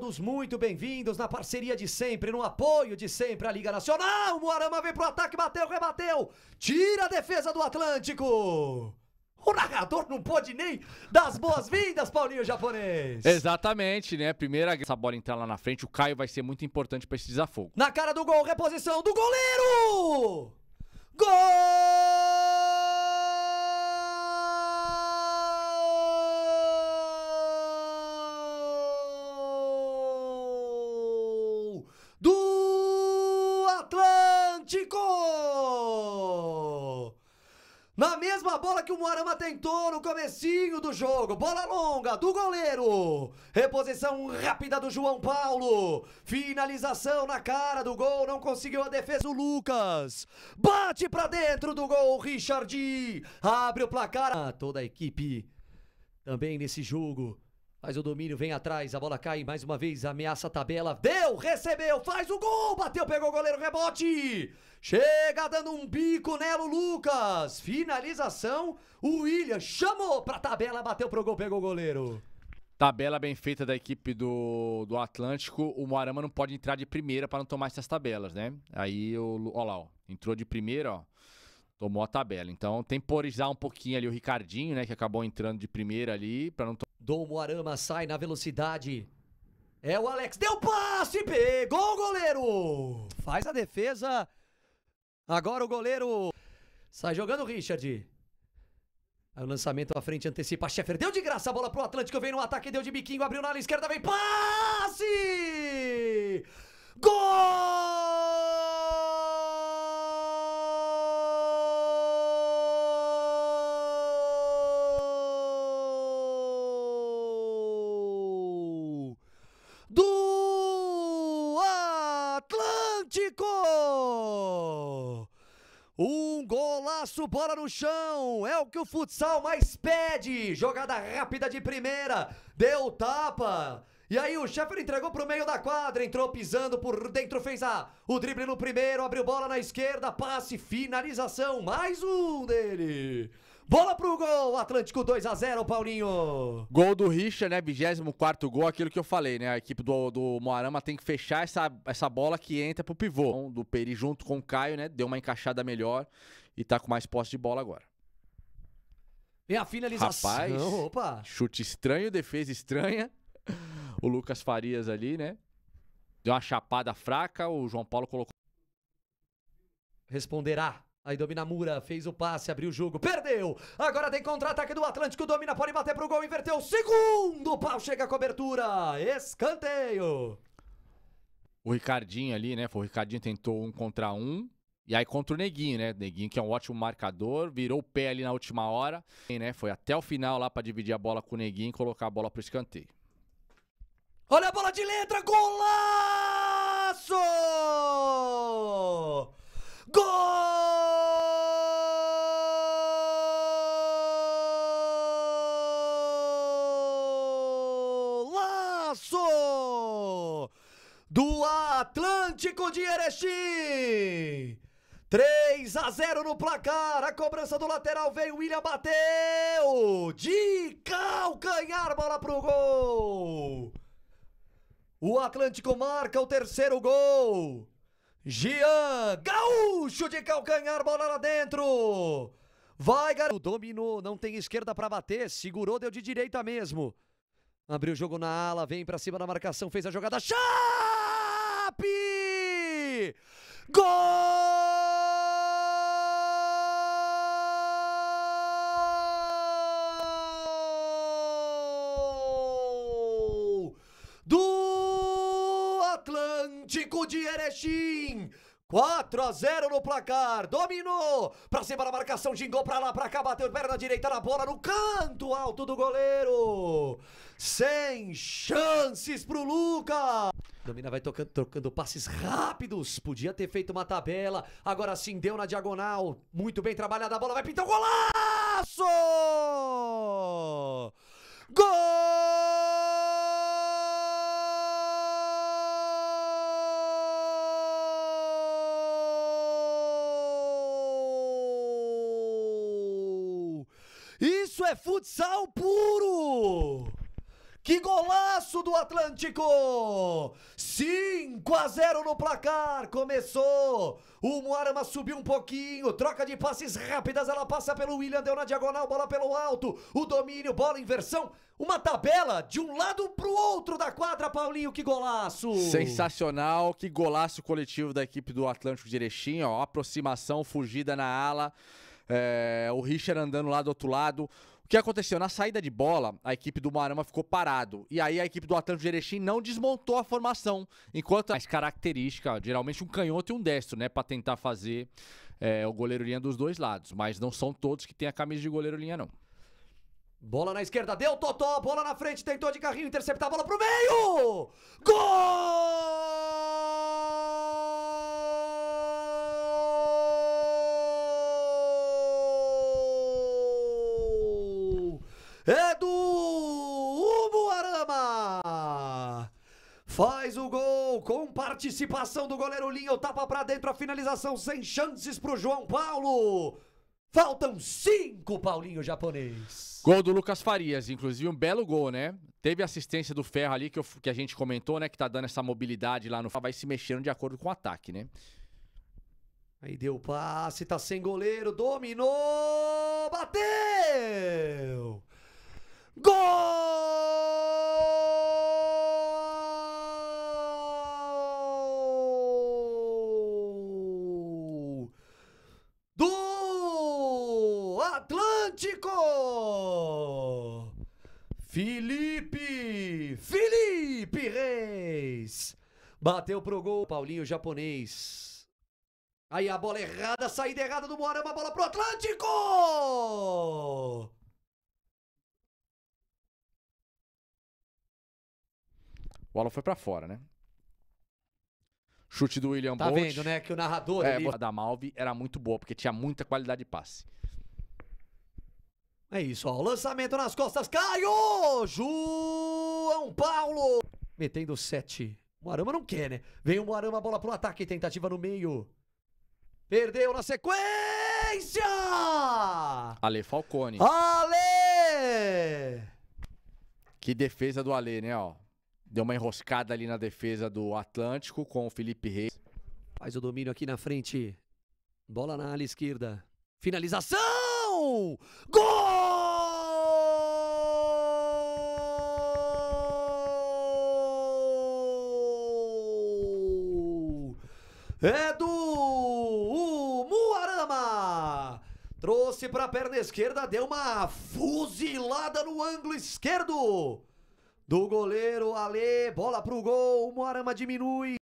todos muito bem-vindos na parceria de sempre, no apoio de sempre à Liga Nacional. O Moarama vem pro ataque, bateu, rebateu. Tira a defesa do Atlântico. O narrador não pode nem dar as boas-vindas, Paulinho Japonês. Exatamente, né? Primeira, essa bola entrar lá na frente, o Caio vai ser muito importante para esse desafogo. Na cara do gol, reposição do goleiro! Gol! Na mesma bola que o Moarama tentou no comecinho do jogo. Bola longa do goleiro. Reposição rápida do João Paulo. Finalização na cara do gol. Não conseguiu a defesa o Lucas. Bate para dentro do gol o Richard. Abre o placar. Ah, toda a equipe também nesse jogo. Mas o domínio vem atrás, a bola cai mais uma vez, ameaça a tabela. Deu, recebeu, faz o gol, bateu, pegou o goleiro, rebote. Chega dando um bico nelo, Lucas. Finalização, o William chamou pra tabela, bateu pro gol, pegou o goleiro. Tabela bem feita da equipe do, do Atlântico. O Moarama não pode entrar de primeira para não tomar essas tabelas, né? Aí, o, Olha lá, ó, entrou de primeira, ó tomou a tabela. Então, temporizar um pouquinho ali o Ricardinho, né, que acabou entrando de primeira ali, para não Dom Moarama sai na velocidade. É o Alex, deu passe, pegou o goleiro. Faz a defesa. Agora o goleiro sai jogando o Richard. Aí o lançamento à frente antecipa. Sheffer deu de graça a bola pro Atlântico, vem no ataque, deu de biquinho, abriu na ala esquerda, vem passe! Tico! Um golaço, bola no chão, é o que o futsal mais pede. Jogada rápida de primeira, deu tapa. E aí o Sheffer entregou pro meio da quadra, entrou pisando por dentro, fez a, o drible no primeiro, abriu bola na esquerda, passe, finalização, mais um dele. Bola pro gol! Atlântico 2 a 0 Paulinho. Gol do Richard, né? 24 gol, aquilo que eu falei, né? A equipe do, do Moarama tem que fechar essa, essa bola que entra pro pivô. Então, do Peri junto com o Caio, né? Deu uma encaixada melhor e tá com mais posse de bola agora. E a finalização. Rapaz, Não, opa! Chute estranho, defesa estranha. O Lucas Farias ali, né? Deu uma chapada fraca, o João Paulo colocou. Responderá Aí domina Mura, fez o passe, abriu o jogo, perdeu! Agora tem contra-ataque do Atlântico, domina, pode bater pro gol, inverteu, segundo pau, chega a cobertura, escanteio! O Ricardinho ali, né, foi o Ricardinho tentou um contra um, e aí contra o Neguinho, né, Neguinho que é um ótimo marcador, virou o pé ali na última hora, e, né, foi até o final lá para dividir a bola com o Neguinho e colocar a bola pro escanteio. Olha a bola de letra, golaço! Atlântico de Erechim. 3 a 0 no placar. A cobrança do lateral veio. William bateu. De calcanhar, bola pro gol. O Atlântico marca o terceiro gol. Gian Gaúcho de calcanhar, bola lá dentro. Vai, garoto. Dominou, não tem esquerda para bater. Segurou, deu de direita mesmo. Abriu o jogo na ala, vem para cima da marcação, fez a jogada. Chá! Gol do Atlântico de Erechim. 4 a 0 no placar, dominou, pra cima da marcação, gingou pra lá, pra cá, bateu perna direita na bola, no canto alto do goleiro, sem chances pro Lucas. Domina vai tocando, trocando passes rápidos, podia ter feito uma tabela, agora sim deu na diagonal, muito bem trabalhada a bola, vai pintar o um golaço! é futsal puro! Que golaço do Atlântico! 5 a 0 no placar. Começou. O Moarama subiu um pouquinho. Troca de passes rápidas. Ela passa pelo William, deu na diagonal, bola pelo alto. O domínio, bola inversão. Uma tabela de um lado pro outro da quadra, Paulinho. Que golaço! Sensacional. Que golaço coletivo da equipe do Atlântico de Erechim, ó. Aproximação, fugida na ala. É, o Richard andando lá do outro lado que aconteceu? Na saída de bola, a equipe do Marama ficou parado. E aí a equipe do Atlântico de Erechim não desmontou a formação. Enquanto as características, geralmente um canhoto e um destro, né? Pra tentar fazer é, o goleiro linha dos dois lados. Mas não são todos que têm a camisa de goleiro linha, não. Bola na esquerda, deu Totó, bola na frente, tentou de carrinho, interceptar a bola pro meio! Gol! com participação do goleiro Linho. Tapa para dentro a finalização sem chances pro João Paulo. Faltam cinco, Paulinho japonês. Gol do Lucas Farias, inclusive um belo gol, né? Teve assistência do Ferro ali, que, eu, que a gente comentou, né? Que tá dando essa mobilidade lá no... Vai se mexendo de acordo com o ataque, né? Aí deu passe, tá sem goleiro, dominou, bateu! Gol! Atlântico, Felipe! Felipe Reis! Bateu pro gol, Paulinho japonês. Aí a bola errada, saída errada do Moarama, bola pro Atlântico! O Alan foi para fora, né? Chute do William tá Bolt. Tá vendo, né? Que o narrador é, ali... da Malve era muito boa, porque tinha muita qualidade de passe. É isso, ó. lançamento nas costas. Caio! João Paulo! Metendo sete. Moarama não quer, né? Vem o Moarama, bola pro ataque. Tentativa no meio. Perdeu na sequência! Ale Falcone. Ale! Que defesa do Ale, né, ó? Deu uma enroscada ali na defesa do Atlântico com o Felipe Reis. Faz o domínio aqui na frente. Bola na ala esquerda. Finalização! Gol! é do o Muarama. Trouxe para a perna esquerda, deu uma fuzilada no ângulo esquerdo do goleiro Alê. Bola pro gol, o Muarama diminui.